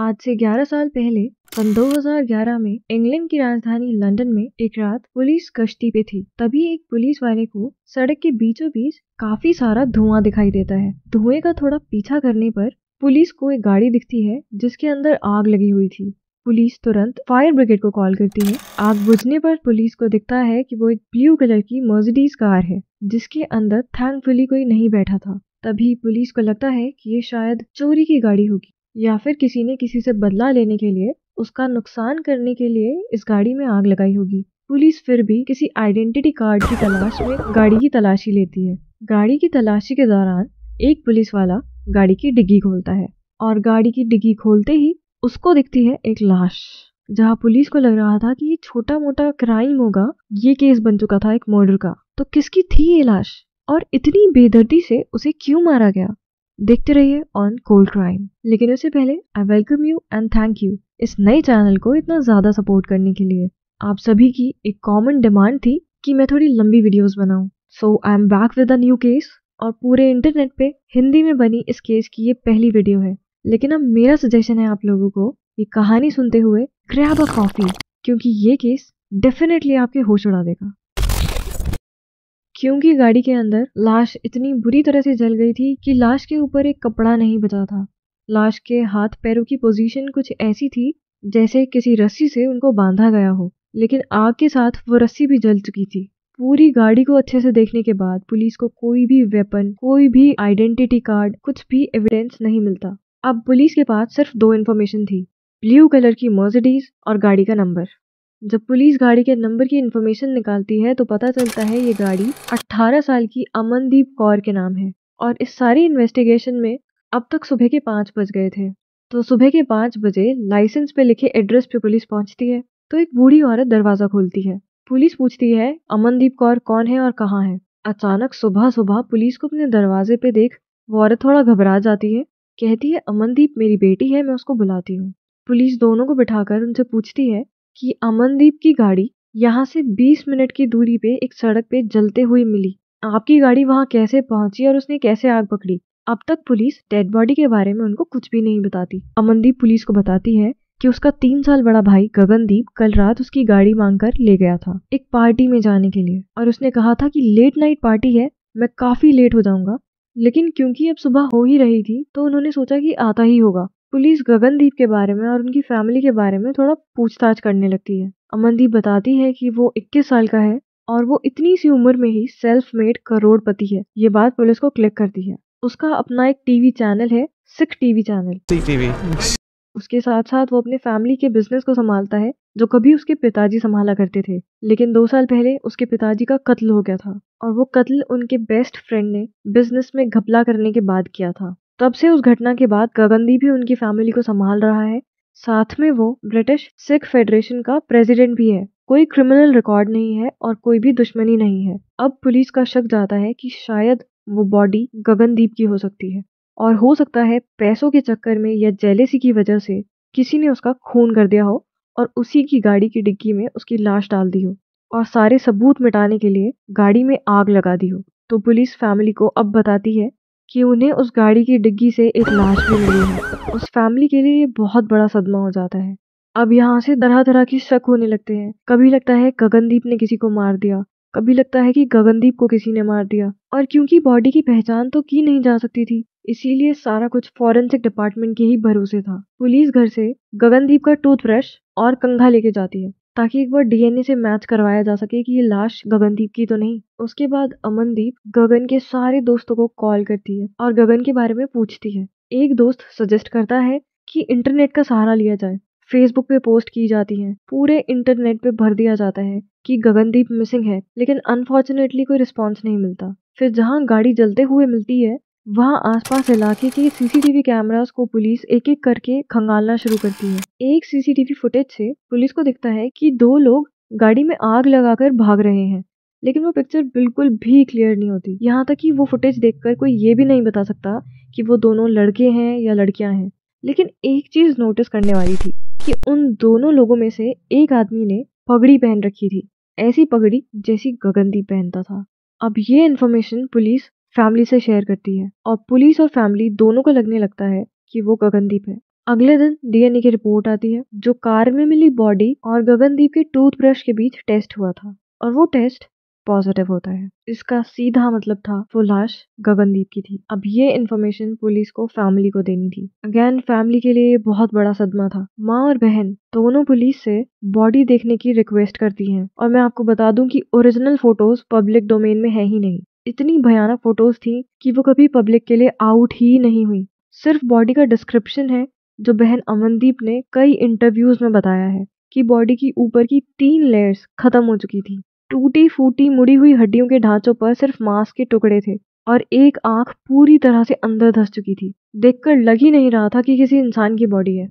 आज से 11 साल पहले सन 2011 में इंग्लैंड की राजधानी लंदन में एक रात पुलिस कश्ती पे थी तभी एक पुलिस वाले को सड़क के बीचों बीच काफी सारा धुआं दिखाई देता है धुएं का थोड़ा पीछा करने पर पुलिस को एक गाड़ी दिखती है जिसके अंदर आग लगी हुई थी पुलिस तुरंत फायर ब्रिगेड को कॉल करती है आग बुझने पर पुलिस को दिखता है कि वो एक ब्लू कलर की मर्सिडीज कार है जिसके अंदर थैंकफुली कोई नहीं बैठा था तभी पुलिस को लगता है कि ये शायद चोरी की गाड़ी होगी या फिर किसी ने किसी से बदला लेने के लिए उसका नुकसान करने के लिए इस गाड़ी में आग लगाई होगी पुलिस फिर भी किसी आइडेंटिटी कार्ड की तलाश में गाड़ी की तलाशी लेती है गाड़ी की तलाशी के दौरान एक पुलिस वाला गाड़ी की डिग्गी खोलता है और गाड़ी की डिग्गी खोलते ही उसको दिखती है एक लाश जहाँ पुलिस को लग रहा था कि ये छोटा मोटा क्राइम होगा ये केस बन चुका था एक मर्डर का तो किसकी थी ये लाश और इतनी बेदर्दी से उसे क्यों मारा गया देखते रहिए ऑन कोल्ड क्राइम लेकिन उससे पहले I welcome you and thank you इस नए चैनल को इतना ज़्यादा सपोर्ट करने के लिए आप सभी की एक कॉमन डिमांड थी कि मैं थोड़ी लंबी वीडियोस बनाऊं so I am back with a new case और पूरे इंटरनेट पे हिंदी में बनी इस केस की ये पहली वीडियो है लेकिन अब मेरा सजेशन है आप लोगों को ये कहानी सुनते हुए ग्रैब अ कॉफ़ी क्योंकि ये केस डेफिनेटली आपके होश उड़ा देगा क्योंकि गाड़ी के अंदर लाश इतनी बुरी तरह से जल गई थी कि लाश के ऊपर एक कपड़ा नहीं बचा था लाश के हाथ पैरों की पोजीशन कुछ ऐसी थी जैसे किसी रस्सी से उनको बांधा गया हो लेकिन आग के साथ वो रस्सी भी जल चुकी थी पूरी गाड़ी को अच्छे से देखने के बाद पुलिस को कोई भी वेपन कोई भी आइडेंटिटी कार्ड कुछ भी एविडेंस नहीं मिलता अब पुलिस के पास सिर्फ दो इन्फॉर्मेशन थी ब्लू कलर की मर्सिडीज और गाड़ी का नंबर जब पुलिस गाड़ी के नंबर की इन्फॉर्मेशन निकालती है तो पता चलता है ये गाड़ी 18 साल की अमनदीप कौर के नाम है और इस सारी इन्वेस्टिगेशन में अब तक सुबह के पाँच बज गए थे तो सुबह के पाँच बजे लाइसेंस पे लिखे एड्रेस पे पुलिस पहुंचती है तो एक बूढ़ी औरत दरवाज़ा खोलती है पुलिस पूछती है अमनदीप कौर कौन है और कहाँ है अचानक सुबह सुबह पुलिस को अपने दरवाजे पे देख वो औरत थोड़ा घबरा जाती है कहती है अमनदीप मेरी बेटी है मैं उसको बुलाती हूँ पुलिस दोनों को बिठाकर उनसे पूछती है कि अमनदीप की गाड़ी यहाँ से 20 मिनट की दूरी पे एक सड़क पे जलते हुए मिली आपकी गाड़ी वहाँ कैसे पहुंची और उसने कैसे आग पकड़ी अब तक पुलिस डेड बॉडी के बारे में उनको कुछ भी नहीं बताती अमनदीप पुलिस को बताती है कि उसका तीन साल बड़ा भाई गगनदीप कल रात उसकी गाड़ी मांग कर ले गया था एक पार्टी में जाने के लिए और उसने कहा था कि लेट नाइट पार्टी है मैं काफी लेट हो जाऊंगा लेकिन क्योंकि अब सुबह हो ही रही थी तो उन्होंने सोचा कि आता ही होगा पुलिस गगनदीप के बारे में और उनकी फैमिली के बारे में थोड़ा पूछताछ करने लगती है अमनदीप बताती है कि वो 21 साल का है और वो इतनी सी उम्र में ही सेल्फ मेड करोड़पति है ये बात पुलिस को क्लिक करती है उसका अपना एक टीवी चैनल है सिख टीवी चैनल उसके साथ साथ वो अपने फैमिली के बिजनेस को संभालता है जो कभी उसके पिताजी संभाला करते थे लेकिन दो साल पहले उसके पिताजी का कत्ल हो गया था और वो कत्ल उनके बेस्ट फ्रेंड ने बिजनेस में घपला करने के बाद किया था तब से उस घटना के बाद गगनदीप भी उनकी फैमिली को संभाल रहा है साथ में वो ब्रिटिश सिख फेडरेशन का प्रेसिडेंट भी है कोई क्रिमिनल रिकॉर्ड नहीं है और कोई भी दुश्मनी नहीं है अब पुलिस का शक जाता है कि शायद वो बॉडी गगनदीप की हो सकती है और हो सकता है पैसों के चक्कर में या जेलेसी की वजह से किसी ने उसका खून कर दिया हो और उसी की गाड़ी की डिग्गी में उसकी लाश डाल दी हो और सारे सबूत मिटाने के लिए गाड़ी में आग लगा दी हो तो पुलिस फैमिली को अब बताती है कि उन्हें उस गाड़ी की डिग्गी से एक लाश भी मिली है उस फैमिली के लिए ये बहुत बड़ा सदमा हो जाता है अब यहाँ से तरह तरह के शक होने लगते हैं कभी लगता है गगनदीप ने किसी को मार दिया कभी लगता है कि गगनदीप को किसी ने मार दिया और क्योंकि बॉडी की पहचान तो की नहीं जा सकती थी इसीलिए सारा कुछ फॉरेंसिक डिपार्टमेंट के ही भरोसे था पुलिस घर से गगनदीप का टूथब्रश और कंघा लेके जाती है ताकि एक बार डीएनए से मैच करवाया जा सके कि ये लाश गगनदीप की तो नहीं उसके बाद अमनदीप गगन के सारे दोस्तों को कॉल करती है और गगन के बारे में पूछती है एक दोस्त सजेस्ट करता है कि इंटरनेट का सहारा लिया जाए फेसबुक पे पोस्ट की जाती है पूरे इंटरनेट पे भर दिया जाता है कि गगनदीप मिसिंग है लेकिन अनफॉर्चुनेटली कोई रिस्पॉन्स नहीं मिलता फिर जहाँ गाड़ी जलते हुए मिलती है वहाँ आसपास इलाके के सीसीटीवी कैमरास को पुलिस एक एक करके खंगालना शुरू करती है एक सीसीटीवी फुटेज से पुलिस को दिखता है कि दो लोग गाड़ी में आग लगाकर भाग रहे हैं लेकिन वो पिक्चर बिल्कुल भी क्लियर नहीं होती यहाँ तक कि वो फुटेज देखकर कोई ये भी नहीं बता सकता कि वो दोनों लड़के हैं या लड़कियां हैं लेकिन एक चीज नोटिस करने वाली थी कि उन दोनों लोगों में से एक आदमी ने पगड़ी पहन रखी थी ऐसी पगड़ी जैसी गगनदीप पहनता था अब ये इन्फॉर्मेशन पुलिस फैमिली से शेयर करती है और पुलिस और फैमिली दोनों को लगने लगता है कि वो गगनदीप है अगले दिन डीएनए की रिपोर्ट आती है जो कार में मिली बॉडी और गगनदीप के टूथब्रश के बीच टेस्ट हुआ था और वो टेस्ट पॉजिटिव होता है इसका सीधा मतलब था वो लाश गगनदीप की थी अब ये इन्फॉर्मेशन पुलिस को फैमिली को देनी थी अगेन फैमिली के लिए बहुत बड़ा सदमा था माँ और बहन दोनों पुलिस से बॉडी देखने की रिक्वेस्ट करती हैं और मैं आपको बता दूं कि ओरिजिनल फोटोज पब्लिक डोमेन में है ही नहीं इतनी भयानक फोटोज थी कि वो कभी पब्लिक के लिए आउट ही नहीं हुई सिर्फ बॉडी का डिस्क्रिप्शन है जो बहन अमनदीप ने कई इंटरव्यूज में बताया है कि बॉडी की ऊपर की तीन लेयर्स खत्म हो चुकी थी टूटी फूटी मुड़ी हुई हड्डियों के ढांचों पर सिर्फ मांस के टुकड़े थे और एक आंख पूरी तरह से अंदर धस चुकी थी देखकर लग ही नहीं रहा था कि किसी इंसान की बॉडी है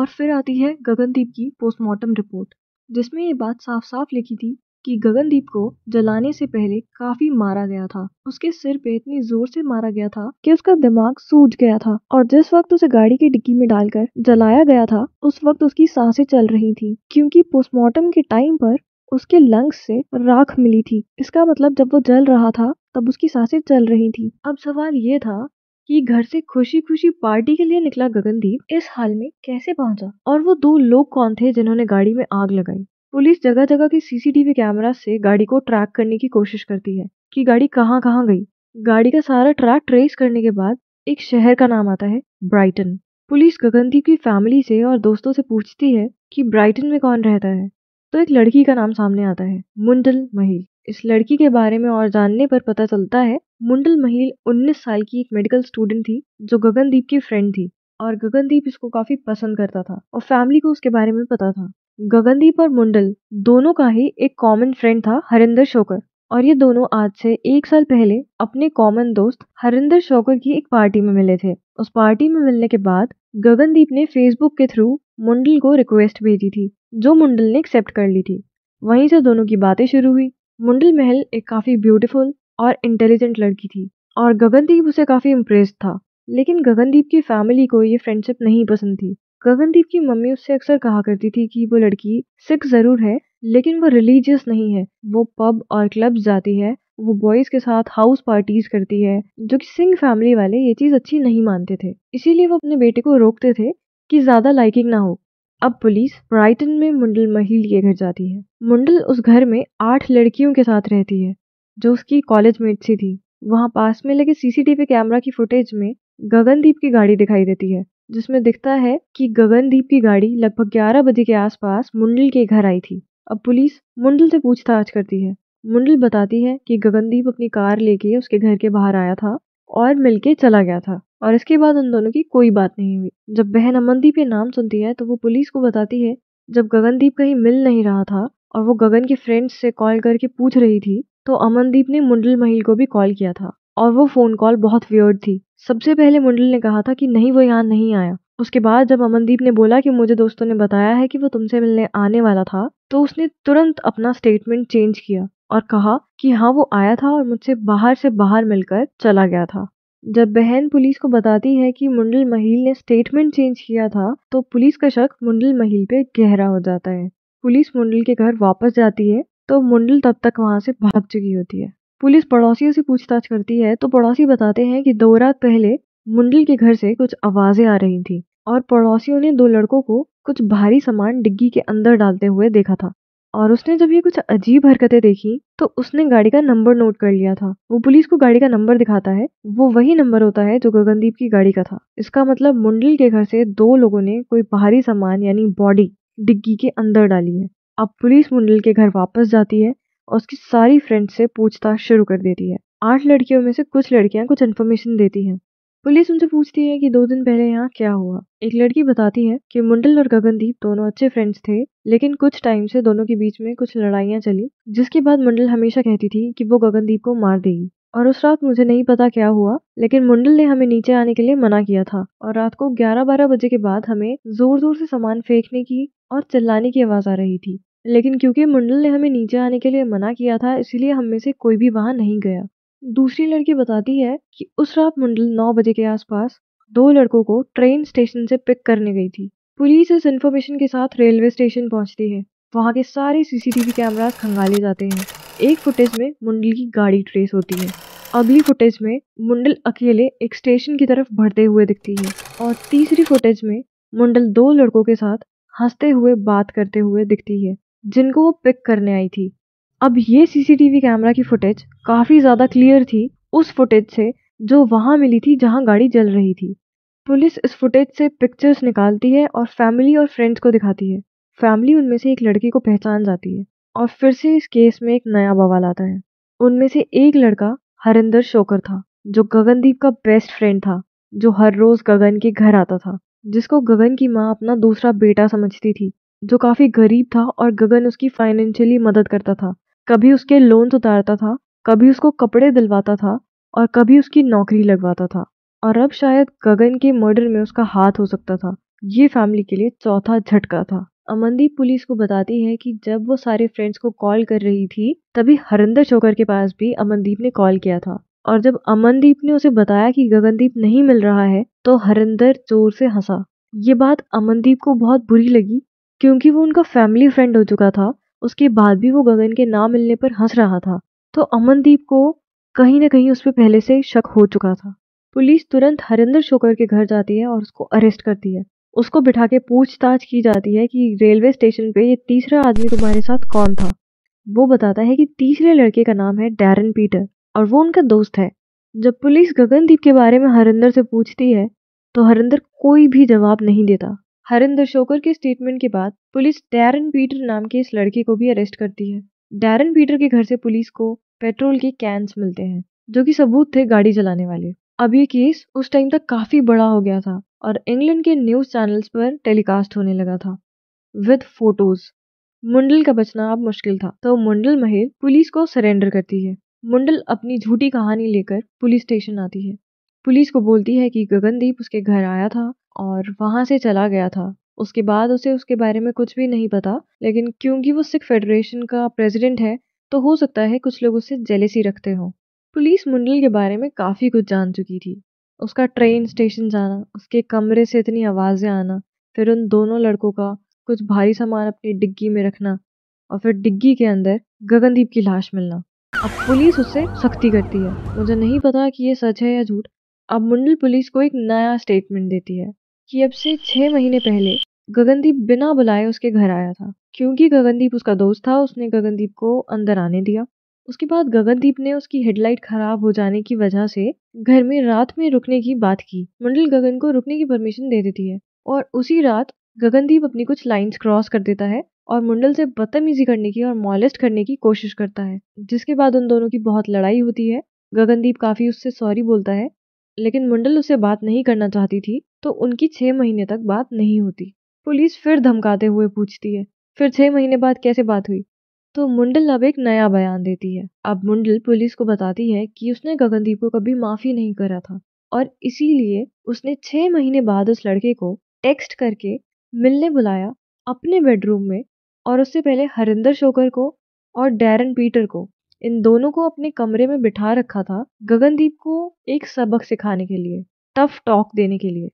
और फिर आती है गगनदीप की पोस्टमार्टम रिपोर्ट जिसमें ये बात साफ साफ लिखी थी कि गगनदीप को जलाने से पहले काफी मारा गया था उसके सिर पे इतनी जोर से मारा गया था कि उसका दिमाग सूज गया था और जिस वक्त उसे गाड़ी की डिक्की में डालकर जलाया गया था उस वक्त उसकी सांसें चल रही थी क्योंकि पोस्टमार्टम के टाइम पर उसके लंग्स से राख मिली थी इसका मतलब जब वो जल रहा था तब उसकी सांसें चल रही थी अब सवाल ये था कि घर से खुशी खुशी पार्टी के लिए निकला गगनदीप इस हाल में कैसे पहुंचा और वो दो लोग कौन थे जिन्होंने गाड़ी में आग लगाई पुलिस जगह जगह के सीसीटीवी कैमरा से गाड़ी को ट्रैक करने की कोशिश करती है कि गाड़ी कहाँ कहाँ गई गाड़ी का सारा ट्रैक ट्रेस करने के बाद एक शहर का नाम आता है ब्राइटन पुलिस गगनदीप की फैमिली से और दोस्तों से पूछती है कि ब्राइटन में कौन रहता है तो एक लड़की का नाम सामने आता है मुंडल महिल इस लड़की के बारे में और जानने पर पता चलता है मुंडल महिल 19 साल की एक मेडिकल स्टूडेंट थी जो गगनदीप की फ्रेंड थी और गगनदीप इसको काफी पसंद करता था और फैमिली को उसके बारे में पता था गगनदीप और मुंडल दोनों का ही एक कॉमन फ्रेंड था हरिंदर शोकर और ये दोनों आज से एक साल पहले अपने कॉमन दोस्त हरिंदर शोकर की एक पार्टी में मिले थे उस पार्टी में मिलने के बाद गगनदीप ने फेसबुक के थ्रू मुंडल को रिक्वेस्ट भेजी थी जो मुंडल ने एक्सेप्ट कर ली थी वहीं से दोनों की बातें शुरू हुई मुंडल महल एक काफ़ी ब्यूटीफुल और इंटेलिजेंट लड़की थी और गगनदीप उसे काफ़ी इम्प्रेस था लेकिन गगनदीप की फैमिली को ये फ्रेंडशिप नहीं पसंद थी गगनदीप की मम्मी उससे अक्सर कहा करती थी कि वो लड़की सिख जरूर है लेकिन वो रिलीजियस नहीं है वो पब और क्लब जाती है वो बॉयज के साथ हाउस पार्टीज करती है जो कि सिंह फैमिली वाले ये चीज़ अच्छी नहीं मानते थे इसीलिए वो अपने बेटे को रोकते थे कि ज़्यादा लाइकिंग ना हो अब पुलिस ब्राइटन में मुंडल महिल के घर जाती है मुंडल उस घर में आठ लड़कियों के साथ रहती है जो उसकी कॉलेज मेट सी थी वहाँ पास में लगे सीसीटीवी कैमरा की फुटेज में गगनदीप की गाड़ी दिखाई देती है जिसमें दिखता है कि गगनदीप की गाड़ी लगभग ग्यारह बजे के आसपास मुंडल के घर आई थी अब पुलिस मुंडल से पूछताछ करती है मुंडल बताती है कि गगनदीप अपनी कार लेके उसके घर के बाहर आया था और मिलके चला गया था और इसके बाद उन दोनों की कोई बात नहीं हुई जब बहन अमनदीप ये नाम सुनती है तो वो पुलिस को बताती है जब गगनदीप कहीं मिल नहीं रहा था और वो गगन के फ्रेंड्स से कॉल करके पूछ रही थी तो अमनदीप ने मुंडल महिल को भी कॉल किया था और वो फ़ोन कॉल बहुत व्यर्ड थी सबसे पहले मुंडल ने कहा था कि नहीं वो यहाँ नहीं आया उसके बाद जब अमनदीप ने बोला कि मुझे दोस्तों ने बताया है कि वो तुमसे मिलने आने वाला था तो उसने तुरंत अपना स्टेटमेंट चेंज किया और कहा कि हाँ वो आया था और मुझसे बाहर से बाहर मिलकर चला गया था जब बहन पुलिस को बताती है कि मुंडल महिल ने स्टेटमेंट चेंज किया था तो पुलिस का शक मुंडल महिल पे गहरा हो जाता है पुलिस मुंडल के घर वापस जाती है तो मुंडल तब तक वहां से भाग चुकी होती है पुलिस पड़ोसियों से पूछताछ करती है तो पड़ोसी बताते हैं कि दो रात पहले मुंडल के घर से कुछ आवाजें आ रही थी और पड़ोसियों ने दो लड़कों को कुछ भारी सामान डिग्गी के अंदर डालते हुए देखा था और उसने जब ये कुछ अजीब हरकतें देखी तो उसने गाड़ी का नंबर नोट कर लिया था वो पुलिस को गाड़ी का नंबर दिखाता है वो वही नंबर होता है जो गगनदीप की गाड़ी का था इसका मतलब मुंडल के घर से दो लोगों ने कोई भारी सामान यानी बॉडी डिग्गी के अंदर डाली है अब पुलिस मुंडल के घर वापस जाती है और उसकी सारी फ्रेंड से पूछताछ शुरू कर देती है आठ लड़कियों में से कुछ लड़कियां कुछ इन्फॉर्मेशन देती हैं पुलिस उनसे पूछती है कि दो दिन पहले यहाँ क्या हुआ एक लड़की बताती है कि मुंडल और गगनदीप दोनों अच्छे फ्रेंड्स थे लेकिन कुछ टाइम से दोनों के बीच में कुछ लड़ाइयाँ चली जिसके बाद मुंडल हमेशा कहती थी कि वो गगनदीप को मार देगी और उस रात मुझे नहीं पता क्या हुआ लेकिन मुंडल ने हमें नीचे आने के लिए मना किया था और रात को 11-12 बजे के बाद हमें जोर जोर से सामान फेंकने की और चिल्लाने की आवाज आ रही थी लेकिन क्योंकि मुंडल ने हमें नीचे आने के लिए मना किया था इसलिए हम में से कोई भी वहां नहीं गया दूसरी लड़की बताती है कि उस रात मुंडल नौ बजे के आसपास दो लड़कों को ट्रेन स्टेशन से पिक करने गई थी पुलिस इस इन्फॉर्मेशन के साथ रेलवे स्टेशन पहुंचती है वहाँ के सारे सीसीटीवी कैमरा खंगाले जाते हैं एक फुटेज में मुंडल की गाड़ी ट्रेस होती है अगली फुटेज में मुंडल अकेले एक स्टेशन की तरफ बढ़ते हुए दिखती है और तीसरी फुटेज में मुंडल दो लड़कों के साथ हंसते हुए बात करते हुए दिखती है जिनको वो पिक करने आई थी अब ये सीसीटीवी कैमरा की फुटेज काफ़ी ज़्यादा क्लियर थी उस फुटेज से जो वहाँ मिली थी जहाँ गाड़ी जल रही थी पुलिस इस फुटेज से पिक्चर्स निकालती है और फैमिली और फ्रेंड्स को दिखाती है फैमिली उनमें से एक लड़की को पहचान जाती है और फिर से इस केस में एक नया बवाल आता है उनमें से एक लड़का हरिंदर शोकर था जो गगनदीप का बेस्ट फ्रेंड था जो हर रोज़ गगन के घर आता था जिसको गगन की माँ अपना दूसरा बेटा समझती थी जो काफ़ी गरीब था और गगन उसकी फाइनेंशियली मदद करता था कभी उसके लोन उतारता था कभी उसको कपड़े दिलवाता था और कभी उसकी नौकरी लगवाता था और अब शायद गगन के मर्डर में उसका हाथ हो सकता था ये फैमिली के लिए चौथा झटका था अमनदीप पुलिस को बताती है कि जब वो सारे फ्रेंड्स को कॉल कर रही थी तभी हरिंदर छोकर के पास भी अमनदीप ने कॉल किया था और जब अमनदीप ने उसे बताया कि गगनदीप नहीं मिल रहा है तो हरिंदर जोर से हंसा ये बात अमनदीप को बहुत बुरी लगी क्योंकि वो उनका फैमिली फ्रेंड हो चुका था उसके बाद भी वो गगन के ना मिलने पर हंस रहा था तो अमनदीप को कहीं ना कहीं उस पर पहले से शक हो चुका था पुलिस तुरंत हरिंदर शोकर के घर जाती है और उसको अरेस्ट करती है उसको बिठा के पूछताछ की जाती है कि रेलवे स्टेशन पे ये तीसरा आदमी तुम्हारे साथ कौन था वो बताता है कि तीसरे लड़के का नाम है डैरन पीटर और वो उनका दोस्त है जब पुलिस गगनदीप के बारे में हरिंदर से पूछती है तो हरिंदर कोई भी जवाब नहीं देता हरिंदर शोकर के स्टेटमेंट के बाद पुलिस डैरन पीटर नाम के इस लड़के को भी अरेस्ट करती है डैरन पीटर के घर से पुलिस को पेट्रोल के कैंस मिलते हैं जो कि सबूत थे गाड़ी चलाने वाले अब ये केस उस टाइम तक काफी बड़ा हो गया था और इंग्लैंड के न्यूज चैनल्स पर टेलीकास्ट होने लगा था विद फोटोज मुंडल का बचना अब मुश्किल था तो मुंडल महेल पुलिस को सरेंडर करती है मुंडल अपनी झूठी कहानी लेकर पुलिस स्टेशन आती है पुलिस को बोलती है कि गगनदीप उसके घर आया था और वहाँ से चला गया था उसके बाद उसे उसके बारे में कुछ भी नहीं पता लेकिन क्योंकि वो सिख फेडरेशन का प्रेसिडेंट है तो हो सकता है कुछ लोग उससे जेलेसी रखते हों पुलिस मुंडल के बारे में काफ़ी कुछ जान चुकी थी उसका ट्रेन स्टेशन जाना उसके कमरे से इतनी आवाज़ें आना फिर उन दोनों लड़कों का कुछ भारी सामान अपनी डिग्गी में रखना और फिर डिग्गी के अंदर गगनदीप की लाश मिलना अब पुलिस उससे सख्ती करती है मुझे नहीं पता कि ये सच है या झूठ अब मुंडल पुलिस को एक नया स्टेटमेंट देती है कि अब से छह महीने पहले गगनदीप बिना बुलाए उसके घर आया था क्योंकि गगनदीप उसका दोस्त था उसने गगनदीप को अंदर आने दिया उसके बाद गगनदीप ने उसकी हेडलाइट खराब हो जाने की वजह से घर में रात में रुकने की बात की मंडल गगन को रुकने की परमिशन दे देती है और उसी रात गगनदीप अपनी कुछ लाइंस क्रॉस कर देता है और मुंडल से बदतमीजी करने की और मॉलिस्ट करने की कोशिश करता है जिसके बाद उन दोनों की बहुत लड़ाई होती है गगनदीप काफ़ी उससे सॉरी बोलता है लेकिन मंडल उसे बात नहीं करना चाहती थी तो उनकी छः महीने तक बात नहीं होती पुलिस फिर धमकाते हुए पूछती है फिर छः महीने बाद कैसे बात हुई तो मुंडल अब एक नया बयान देती है अब मुंडल पुलिस को बताती है कि उसने गगनदीप को कभी माफ़ी नहीं करा था और इसीलिए उसने छः महीने बाद उस लड़के को टेक्स्ट करके मिलने बुलाया अपने बेडरूम में और उससे पहले हरिंदर शोकर को और डैरन पीटर को इन दोनों को अपने कमरे में बिठा रखा था गगनदीप को एक सबक सिखाने के लिए टफ टॉक देने के लिए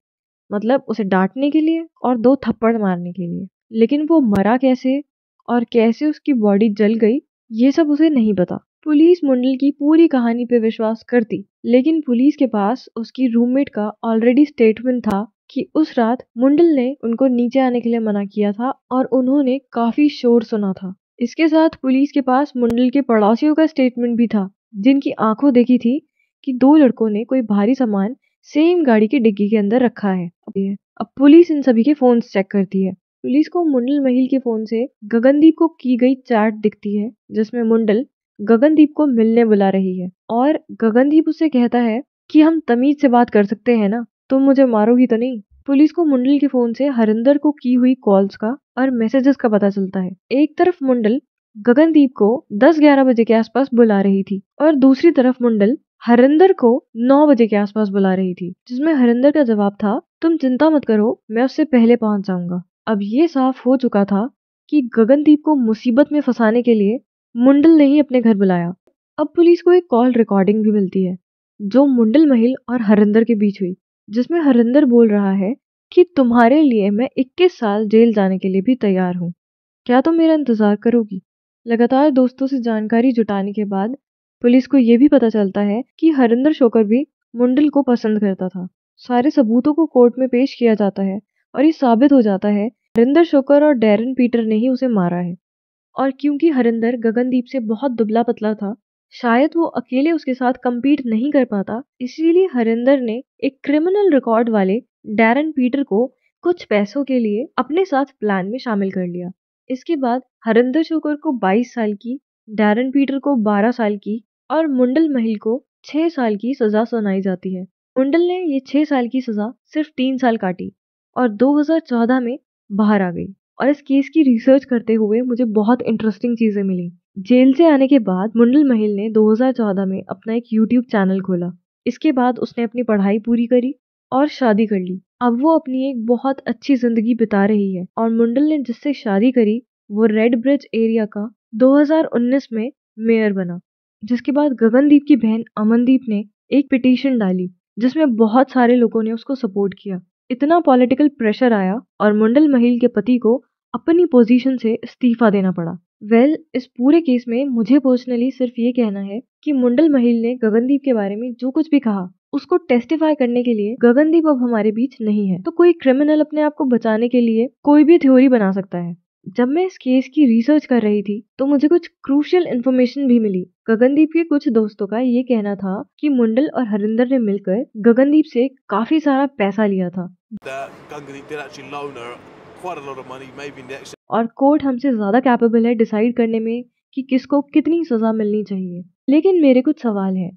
मतलब उसे डांटने के लिए और दो थप्पड़ मारने के लिए लेकिन वो मरा कैसे और कैसे उसकी बॉडी जल गई ये सब उसे नहीं पता पुलिस मुंडल की पूरी कहानी पे विश्वास करती लेकिन पुलिस के पास उसकी रूममेट का ऑलरेडी स्टेटमेंट था कि उस रात मुंडल ने उनको नीचे आने के लिए मना किया था और उन्होंने काफी शोर सुना था इसके साथ पुलिस के पास मुंडल के पड़ोसियों का स्टेटमेंट भी था जिनकी आंखों देखी थी कि दो लड़कों ने कोई भारी सामान सेम गाड़ी की डिग्गी के अंदर रखा है अब पुलिस इन सभी के फोन चेक करती है पुलिस को मुंडल महिल के फोन से गगनदीप को की गई चैट दिखती है जिसमें मुंडल गगनदीप को मिलने बुला रही है और गगनदीप उससे कहता है कि हम तमीज से बात कर सकते हैं ना तुम मुझे मारोगी तो नहीं पुलिस को मुंडल के फोन से हरिंदर को की हुई कॉल्स का और मैसेजेस का पता चलता है एक तरफ मुंडल गगनदीप को 10-11 बजे के आसपास बुला रही थी और दूसरी तरफ मुंडल हरिंदर को 9 बजे के आसपास बुला रही थी जिसमें हरिंदर का जवाब था तुम चिंता मत करो मैं उससे पहले पहुंच जाऊंगा अब ये साफ हो चुका था कि गगनदीप को मुसीबत में फंसाने के लिए मुंडल ने ही अपने घर बुलाया अब पुलिस को एक कॉल रिकॉर्डिंग भी मिलती है जो मुंडल महिल और हरिंदर के बीच हुई जिसमें हरिंदर बोल रहा है कि तुम्हारे लिए मैं 21 साल जेल जाने के लिए भी तैयार हूँ क्या तुम तो मेरा इंतज़ार करोगी लगातार दोस्तों से जानकारी जुटाने के बाद पुलिस को यह भी पता चलता है कि हरिंदर शोकर भी मुंडल को पसंद करता था सारे सबूतों को कोर्ट में पेश किया जाता है और ये साबित हो जाता है हरिंदर शोकर और डैरन पीटर ने ही उसे मारा है और क्योंकि हरिंदर गगनदीप से बहुत दुबला पतला था शायद वो अकेले उसके साथ कम्पीट नहीं कर पाता इसीलिए हरिंदर ने एक क्रिमिनल रिकॉर्ड वाले डैरन पीटर को कुछ पैसों के लिए अपने साथ प्लान में शामिल कर लिया इसके बाद हरिंदर शुकर को 22 साल की डैरन पीटर को 12 साल की और मुंडल महिल को 6 साल की सजा सुनाई जाती है मुंडल ने ये 6 साल की सजा सिर्फ तीन साल काटी और 2014 में बाहर आ गई और इस केस की रिसर्च करते हुए मुझे बहुत इंटरेस्टिंग चीज़ें मिली जेल से आने के बाद मुंडल महिल ने 2014 में अपना एक यूट्यूब चैनल खोला इसके बाद उसने अपनी पढ़ाई पूरी करी और शादी कर ली अब वो अपनी एक बहुत अच्छी जिंदगी बिता रही है और मुंडल ने जिससे शादी करी वो रेड ब्रिज एरिया का 2019 में मेयर बना जिसके बाद गगनदीप की बहन अमनदीप ने एक पिटीशन डाली जिसमें बहुत सारे लोगों ने उसको सपोर्ट किया इतना पॉलिटिकल प्रेशर आया और मुंडल महिल के पति को अपनी पोजीशन से इस्तीफा देना पड़ा वेल well, इस पूरे केस में मुझे पर्सनली सिर्फ ये कहना है कि मुंडल महिल ने गगनदीप के बारे में जो कुछ भी कहा उसको टेस्टिफाई करने के लिए गगनदीप अब हमारे बीच नहीं है तो कोई क्रिमिनल अपने आप को बचाने के लिए कोई भी थ्योरी बना सकता है जब मैं इस केस की रिसर्च कर रही थी तो मुझे कुछ क्रूशियल इन्फॉर्मेशन भी मिली गगनदीप के कुछ दोस्तों का ये कहना था कि मुंडल और हरिंदर ने मिलकर गगनदीप से काफी सारा पैसा लिया था और कोर्ट हमसे ज़्यादा कैपेबल है डिसाइड करने में कि किसको कितनी सज़ा मिलनी चाहिए लेकिन मेरे कुछ सवाल हैं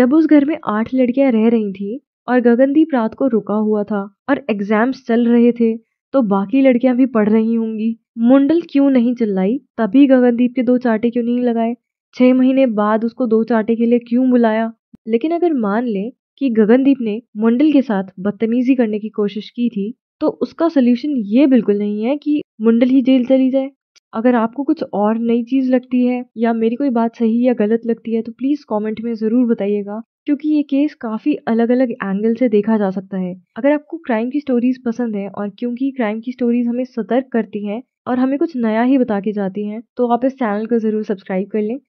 जब उस घर में आठ लड़कियां रह रही थी और गगनदीप रात को रुका हुआ था और एग्जाम्स चल रहे थे तो बाकी लड़कियां भी पढ़ रही होंगी मुंडल क्यों नहीं चिल्लाई तभी गगनदीप के दो चाटे क्यों नहीं लगाए छह महीने बाद उसको दो चाटे के लिए क्यों बुलाया लेकिन अगर मान ले कि गगनदीप ने मुंडल के साथ बदतमीजी करने की कोशिश की थी तो उसका सलूशन ये बिल्कुल नहीं है कि मुंडल ही जेल चली जाए अगर आपको कुछ और नई चीज़ लगती है या मेरी कोई बात सही या गलत लगती है तो प्लीज़ कमेंट में ज़रूर बताइएगा क्योंकि ये केस काफ़ी अलग अलग एंगल से देखा जा सकता है अगर आपको क्राइम की स्टोरीज पसंद है और क्योंकि क्राइम की स्टोरीज हमें सतर्क करती हैं और हमें कुछ नया ही बता के जाती हैं तो आप इस चैनल को ज़रूर सब्सक्राइब कर लें